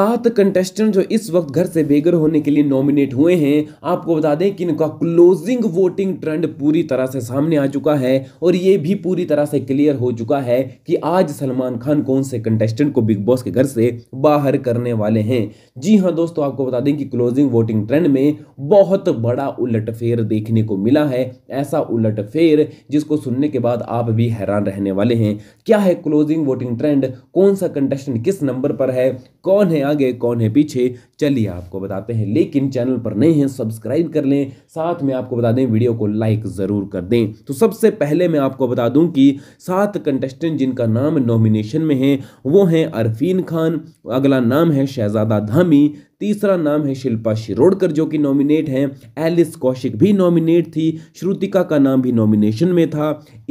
सात कंटेस्टेंट जो इस वक्त घर से बेघर होने के लिए नॉमिनेट हुए हैं आपको बता दें कि इनका क्लोजिंग वोटिंग ट्रेंड पूरी तरह से सामने आ चुका है और ये भी पूरी तरह से क्लियर हो चुका है कि आज सलमान खान कौन से कंटेस्टेंट को बिग बॉस के घर से बाहर करने वाले हैं जी हाँ दोस्तों आपको बता दें कि क्लोजिंग वोटिंग ट्रेंड में बहुत बड़ा उलटफेर देखने को मिला है ऐसा उलटफेर जिसको सुनने के बाद आप भी हैरान रहने वाले हैं क्या है क्लोजिंग वोटिंग ट्रेंड कौन सा कंटेस्टेंट किस नंबर पर है कौन है आगे कौन है पीछे चलिए आपको बताते हैं लेकिन चैनल पर नए हैं सब्सक्राइब कर लें साथ में आपको बता दें वीडियो को लाइक ज़रूर कर दें तो सबसे पहले मैं आपको बता दूं कि सात कंटेस्टेंट जिनका नाम नॉमिनेशन में है वो हैं अरफीन खान अगला नाम है शहजादा धामी तीसरा नाम है शिल्पा शिरोडकर जो कि नॉमिनेट हैं एलिस कौशिक भी नॉमिनेट थी श्रुतिका का नाम भी नॉमिनेशन में था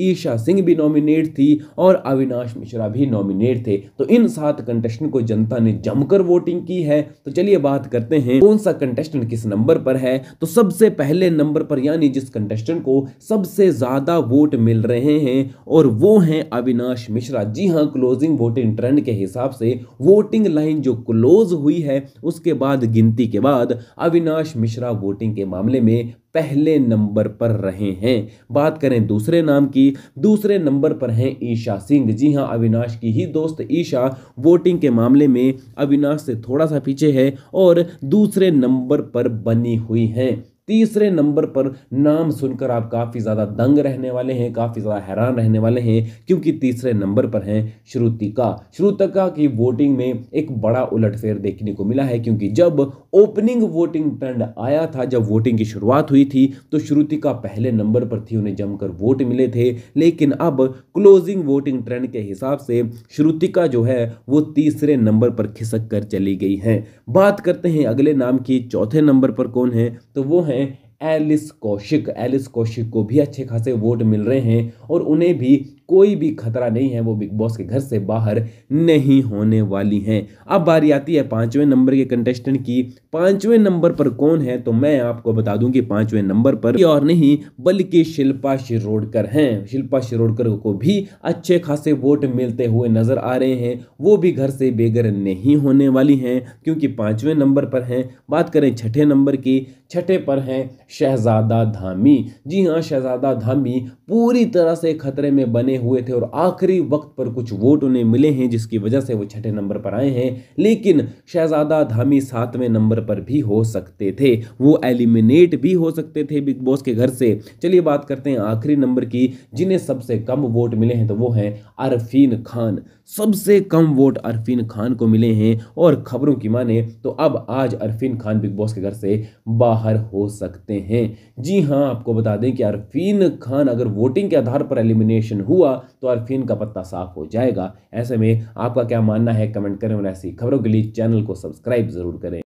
ईशा सिंह भी नॉमिनेट थी और अविनाश मिश्रा भी नॉमिनेट थे तो इन सात कंटेस्टेंट को जनता ने जमकर वोटिंग की है तो चलिए बात करते हैं कौन सा कंटेस्टेंट किस नंबर पर है तो सबसे पहले नंबर पर यानी जिस कंटेस्टेंट को सबसे ज्यादा वोट मिल रहे हैं और वो हैं अविनाश मिश्रा जी हाँ क्लोजिंग वोटिंग ट्रेंड के हिसाब से वोटिंग लाइन जो क्लोज हुई है उसके बाद गिनती के बाद अविनाश मिश्रा वोटिंग के मामले में पहले नंबर पर रहे हैं बात करें दूसरे नाम की दूसरे नंबर पर हैं ईशा सिंह जी हां अविनाश की ही दोस्त ईशा वोटिंग के मामले में अविनाश से थोड़ा सा पीछे है और दूसरे नंबर पर बनी हुई हैं तीसरे नंबर पर नाम सुनकर आप काफ़ी ज़्यादा दंग रहने वाले हैं काफ़ी ज़्यादा हैरान रहने वाले हैं क्योंकि तीसरे नंबर पर हैं श्रुतिका श्रुतिका की वोटिंग में एक बड़ा उलटफेर देखने को मिला है क्योंकि जब ओपनिंग वोटिंग ट्रेंड आया था जब वोटिंग की शुरुआत हुई थी तो श्रुतिका पहले नंबर पर थी उन्हें जमकर वोट मिले थे लेकिन अब क्लोजिंग वोटिंग ट्रेंड के हिसाब से श्रुतिका जो है वो तीसरे नंबर पर खिसक कर चली गई हैं बात करते हैं अगले नाम की चौथे नंबर पर कौन है तो वो है é, एलिस कौशिक एलिस कौशिक को भी अच्छे खासे वोट मिल रहे हैं और उन्हें भी कोई भी खतरा नहीं है वो बिग बॉस के घर से बाहर नहीं होने वाली हैं अब बारी आती है पाँचवें नंबर के कंटेस्टेंट की पाँचवें नंबर पर कौन है तो मैं आपको बता दूं कि पाँचवें नंबर पर और नहीं बल्कि शिल्पा शिरोडकर हैं शिल्पा शिरोडकर को भी अच्छे खासे वोट मिलते हुए नज़र आ रहे हैं वो भी घर से बेघर नहीं होने वाली हैं क्योंकि पाँचवें नंबर पर हैं बात करें छठे नंबर की छठे पर हैं शहजादा धामी जी हाँ शहजादा धामी पूरी तरह से खतरे में बने हुए थे और आखिरी वक्त पर कुछ वोट उन्हें मिले हैं जिसकी वजह से वो छठे नंबर पर आए हैं लेकिन शहजादा धामी सातवें नंबर पर भी हो सकते थे वो एलिमिनेट भी हो सकते थे बिग बॉस के घर से चलिए बात करते हैं आखिरी नंबर की जिन्हें सबसे कम वोट मिले हैं तो वो हैं अरफीन खान सबसे कम वोट अरफीन खान को मिले हैं और खबरों की माने तो अब आज अरफीन खान बिग बॉस के घर से बाहर हो सकते हैं जी हाँ आपको बता दें कि अरफीन खान अगर वोटिंग के आधार पर एलिमिनेशन हुआ तो अरफीन का पत्ता साफ हो जाएगा ऐसे में आपका क्या मानना है कमेंट करें और ऐसी खबरों के लिए चैनल को सब्सक्राइब ज़रूर करें